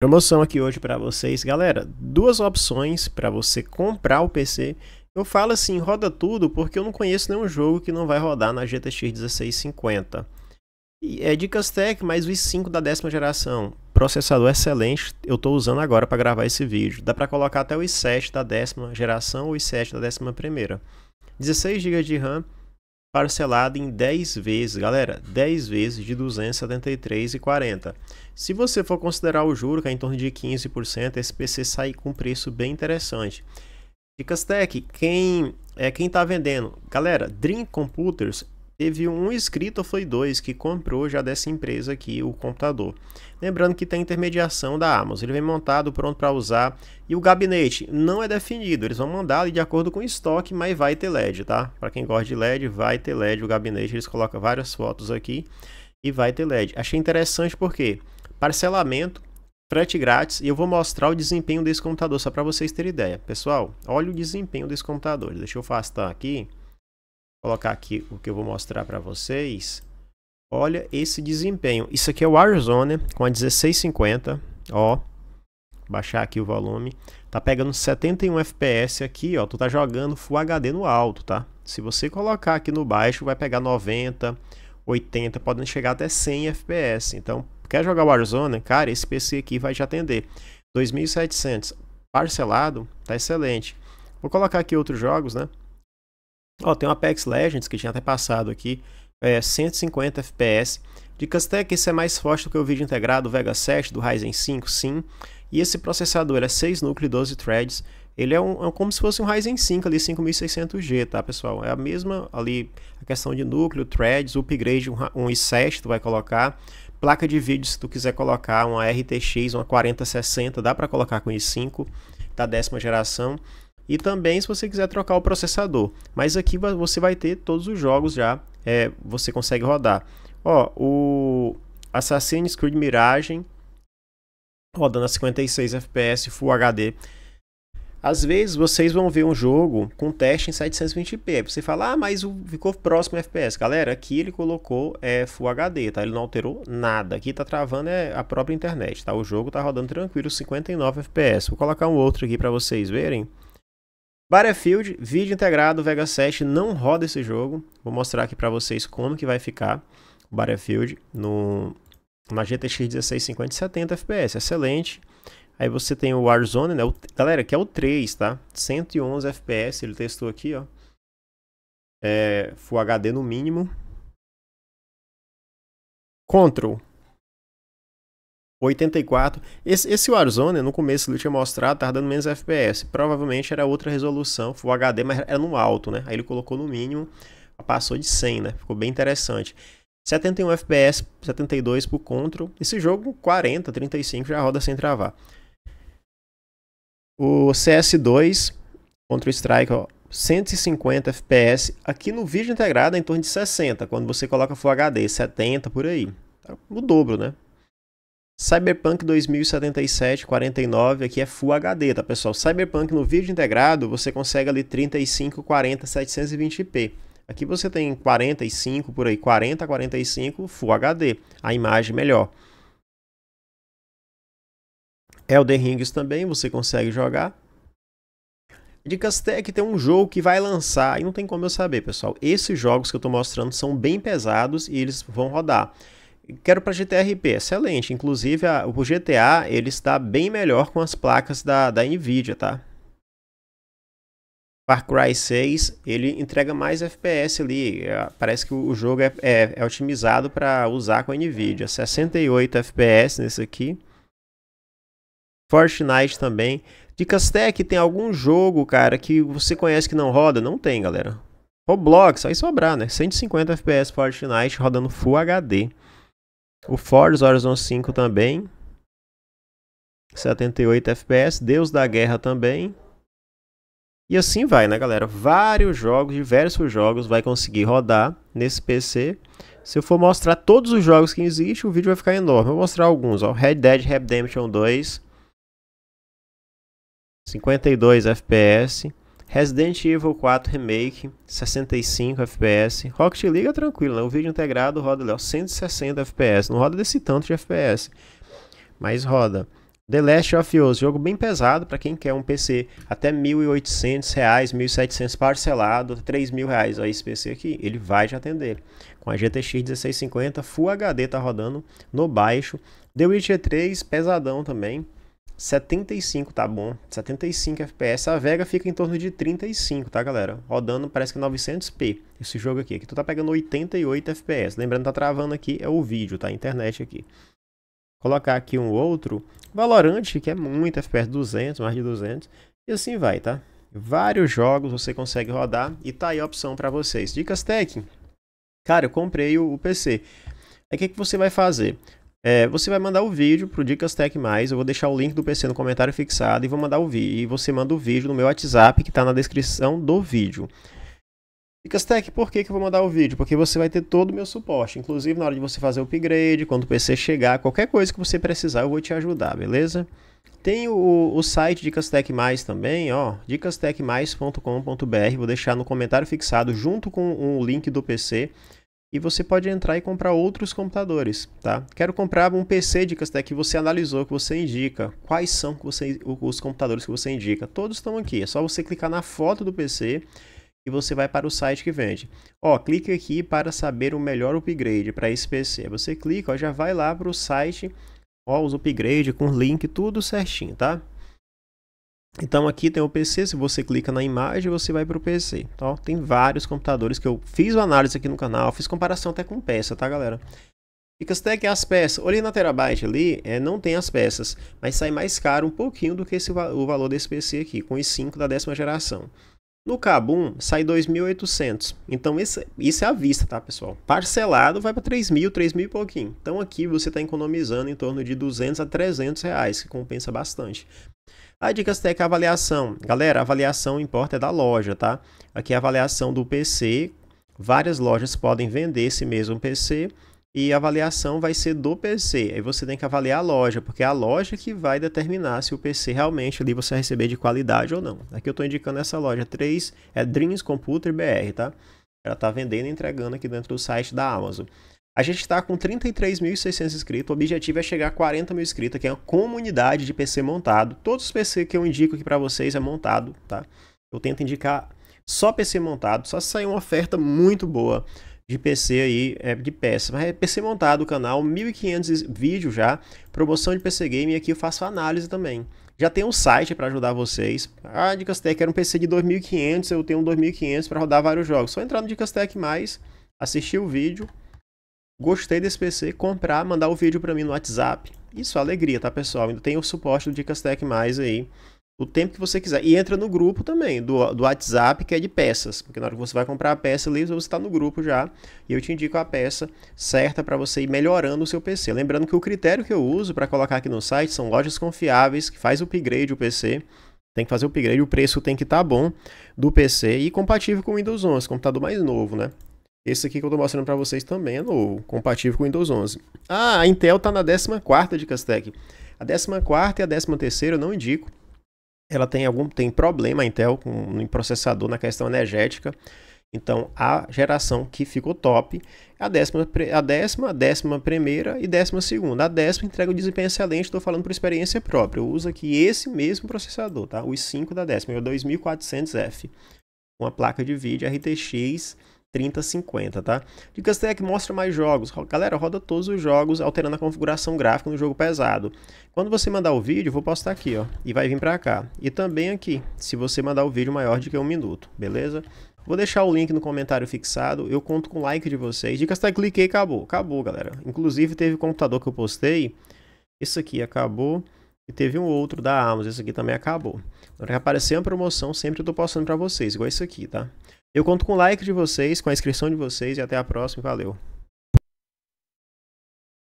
Promoção aqui hoje para vocês, galera. Duas opções para você comprar o PC. Eu falo assim, roda tudo, porque eu não conheço nenhum jogo que não vai rodar na GTX 1650. E é dicas tech, mas o i5 da décima geração. Processador excelente, eu estou usando agora para gravar esse vídeo. Dá para colocar até o i7 da décima geração ou i7 da décima primeira. 16 GB de RAM, parcelado em 10 vezes, galera, 10 vezes de 273,40. Se você for considerar o juro, que é em torno de 15%, esse PC sai com um preço bem interessante. Dicas Tech, quem é quem está vendendo, galera, Dream Computers Teve um inscrito ou foi dois que comprou já dessa empresa aqui o computador. Lembrando que tem intermediação da Amazon, ele vem montado, pronto para usar. E o gabinete não é definido, eles vão mandar ali de acordo com o estoque, mas vai ter LED, tá? Para quem gosta de LED, vai ter LED o gabinete, eles colocam várias fotos aqui e vai ter LED. Achei interessante porque parcelamento, frete grátis e eu vou mostrar o desempenho desse computador só para vocês terem ideia. Pessoal, olha o desempenho desse computador. Deixa eu afastar aqui colocar aqui o que eu vou mostrar para vocês. Olha esse desempenho. Isso aqui é o Warzone com a 1650. Ó, baixar aqui o volume. Tá pegando 71 FPS aqui, ó. Tu tá jogando Full HD no alto, tá? Se você colocar aqui no baixo, vai pegar 90, 80, podendo chegar até 100 FPS. Então, quer jogar Warzone? Cara, esse PC aqui vai te atender. 2700 parcelado, tá excelente. Vou colocar aqui outros jogos, né? Ó, tem uma Apex Legends que tinha até passado aqui, é 150 FPS. Dicas que isso é mais forte do que o vídeo integrado Vega 7 do Ryzen 5, sim. E esse processador é 6 núcleos, 12 threads. Ele é, um, é como se fosse um Ryzen 5 ali 5600G, tá pessoal? É a mesma ali a questão de núcleo, threads, upgrade, um, um i7 tu vai colocar. Placa de vídeo, se tu quiser colocar uma RTX, uma 4060, dá para colocar com i5 da décima geração e também se você quiser trocar o processador. Mas aqui você vai ter todos os jogos já, é, você consegue rodar. Ó, o Assassin's Creed Mirage rodando a 56 FPS Full HD. Às vezes vocês vão ver um jogo com teste em 720p. Você fala, ah, mas ficou próximo FPS. Galera, aqui ele colocou é, Full HD, tá? Ele não alterou nada. Aqui tá travando é, a própria internet, tá? O jogo tá rodando tranquilo, 59 FPS. Vou colocar um outro aqui para vocês verem. Battlefield, vídeo integrado, Vega 7 não roda esse jogo. Vou mostrar aqui para vocês como que vai ficar o Battlefield no, na GTX 1650 70 FPS, excelente. Aí você tem o Warzone, né? O, galera, que é o 3, tá? 111 FPS, ele testou aqui, ó. É, Full HD no mínimo. Control, 84. Esse, esse Warzone, no começo ele tinha mostrado, tava dando menos FPS. Provavelmente era outra resolução, foi o HD, mas era no alto, né? Aí ele colocou no mínimo, passou de 100, né? Ficou bem interessante. 71 FPS, 72 por Control. Esse jogo, 40, 35, já roda sem travar. O CS2, Contra Strike, ó, 150 FPS. Aqui no vídeo integrado é em torno de 60, quando você coloca Full HD, 70 por aí. É o dobro, né? Cyberpunk 2077 49 aqui é Full HD, tá pessoal? Cyberpunk no vídeo integrado você consegue ali 35, 40, 720p. Aqui você tem 45 por aí, 40, 45 Full HD, a imagem melhor. Elden Rings também você consegue jogar. Dicas Tech tem um jogo que vai lançar, e não tem como eu saber, pessoal. Esses jogos que eu estou mostrando são bem pesados e eles vão rodar. Quero para GTRP, excelente. Inclusive, a, o GTA ele está bem melhor com as placas da, da Nvidia, tá? Far Cry 6 ele entrega mais FPS ali. É, parece que o jogo é, é, é otimizado para usar com a Nvidia. 68 FPS nesse aqui. Fortnite também. Dicas Tech, tem algum jogo, cara, que você conhece que não roda? Não tem, galera. Roblox, aí sobrar, né? 150 FPS Fortnite rodando Full HD. O Forza Horizon 5 também. 78 FPS. Deus da Guerra também. E assim vai, né, galera? Vários jogos, diversos jogos vai conseguir rodar nesse PC. Se eu for mostrar todos os jogos que existem, o vídeo vai ficar enorme. vou mostrar alguns, ó. Red Dead Redemption 2. 52 FPS. Resident Evil 4 Remake, 65 FPS. Rocket League é tranquilo, né? O vídeo integrado roda ali, ó, 160 FPS. Não roda desse tanto de FPS, mas roda. The Last of Us, jogo bem pesado para quem quer um PC até R$ 1.800, R$ 1.700 parcelado, R$ 3.000. aí esse PC aqui, ele vai te atender. Com a GTX 1650, Full HD tá rodando no baixo. The Witcher 3, pesadão também, 75, tá bom? 75 FPS. A Vega fica em torno de 35, tá, galera? Rodando, parece que 900p esse jogo aqui. Aqui tu tá pegando 88 FPS. Lembrando, tá travando aqui, é o vídeo, tá? A internet aqui. Colocar aqui um outro. Valorante, que é muito FPS, 200, mais de 200. E assim vai, tá? Vários jogos você consegue rodar e tá aí a opção para vocês. Dicas Tech. Cara, eu comprei o PC. Aí o que, que você vai fazer? É, você vai mandar o vídeo pro Dicas Tech Mais, eu vou deixar o link do PC no comentário fixado e vou mandar o vídeo. E você manda o vídeo no meu WhatsApp que está na descrição do vídeo. Dicas Tech, por que, que eu vou mandar o vídeo? Porque você vai ter todo o meu suporte, inclusive na hora de você fazer o upgrade, quando o PC chegar, qualquer coisa que você precisar, eu vou te ajudar, beleza? Tem o, o site Dicas Tech Mais também, ó, dicastechmais.com.br, vou deixar no comentário fixado junto com o link do PC e você pode entrar e comprar outros computadores, tá? Quero comprar um PC de Castec que você analisou, que você indica. Quais são que você, os computadores que você indica? Todos estão aqui. É só você clicar na foto do PC e você vai para o site que vende. Ó, clique aqui para saber o melhor upgrade para esse PC. Você clica, ó, já vai lá para o site, ó, os upgrades com link, tudo certinho, tá? Então aqui tem o PC, se você clica na imagem, você vai para o PC. então tá? Tem vários computadores que eu fiz análise aqui no canal, fiz comparação até com peça, tá galera? até que as peças. Olhei na Terabyte ali, é, não tem as peças, mas sai mais caro um pouquinho do que esse, o valor desse PC aqui, com os 5 da décima geração. No Kabum, sai 2.800. Então, isso é à vista, tá, pessoal? Parcelado vai para 3.000, 3.000 e pouquinho. Então, aqui você está economizando em torno de 200 a 300 reais, que compensa bastante. A dica Dicas a avaliação. Galera, avaliação importa é da loja, tá? Aqui é a avaliação do PC. Várias lojas podem vender esse mesmo PC e a avaliação vai ser do PC. Aí você tem que avaliar a loja, porque é a loja que vai determinar se o PC realmente ali você receber de qualidade ou não. Aqui eu estou indicando essa loja 3, é Dreams Computer BR, tá? Ela está vendendo e entregando aqui dentro do site da Amazon. A gente está com 33.600 inscritos, o objetivo é chegar a 40 mil inscritos, que é uma comunidade de PC montado. Todos os PC que eu indico aqui para vocês é montado, tá? Eu tento indicar só PC montado, só sair uma oferta muito boa de PC aí, é, de peça. Mas é PC montado o canal, 1.500 vídeos já, promoção de PC Game e aqui eu faço análise também. Já tem um site para ajudar vocês. Ah, Dicastec era um PC de 2.500, eu tenho um 2.500 para rodar vários jogos. Só entrar no Dicastec mais, assistir o vídeo gostei desse PC, comprar, mandar o vídeo para mim no WhatsApp. Isso é alegria, tá, pessoal? Ainda tem o suporte do Dicas Tech Mais aí, o tempo que você quiser. E entra no grupo também, do, do WhatsApp, que é de peças. Porque na hora que você vai comprar a peça ali, você está no grupo já. E eu te indico a peça certa para você ir melhorando o seu PC. Lembrando que o critério que eu uso para colocar aqui no site são lojas confiáveis, que faz o upgrade o PC. Tem que fazer o upgrade, o preço tem que estar tá bom do PC e compatível com o Windows 11, computador mais novo, né? Esse aqui que eu estou mostrando para vocês também é novo, compatível com Windows 11. Ah, a Intel está na 14ª de Castec. A 14ª e a 13ª eu não indico. Ela tem algum tem problema a Intel com um processador na questão energética. Então, a geração que ficou top é a décima, a décima, a décima primeira e décima segunda. A décima entrega um desempenho excelente, estou falando por experiência própria. Eu uso aqui esse mesmo processador, tá? Os 5 da décima, é o 2400F. Uma placa de vídeo RTX 3050, tá? Dicas Tech mostra mais jogos. Galera, roda todos os jogos alterando a configuração gráfica no jogo pesado. Quando você mandar o vídeo, vou postar aqui, ó, e vai vir para cá. E também aqui, se você mandar o vídeo maior de que um minuto, beleza? Vou deixar o link no comentário fixado, eu conto com o like de vocês. Dicas Tech, cliquei acabou. Acabou, galera. Inclusive, teve computador que eu postei, esse aqui acabou. E teve um outro da Amazon, esse aqui também acabou. Na hora que aparecer uma promoção, sempre eu tô postando para vocês, igual isso aqui, tá? Eu conto com o like de vocês, com a inscrição de vocês e até a próxima. Valeu!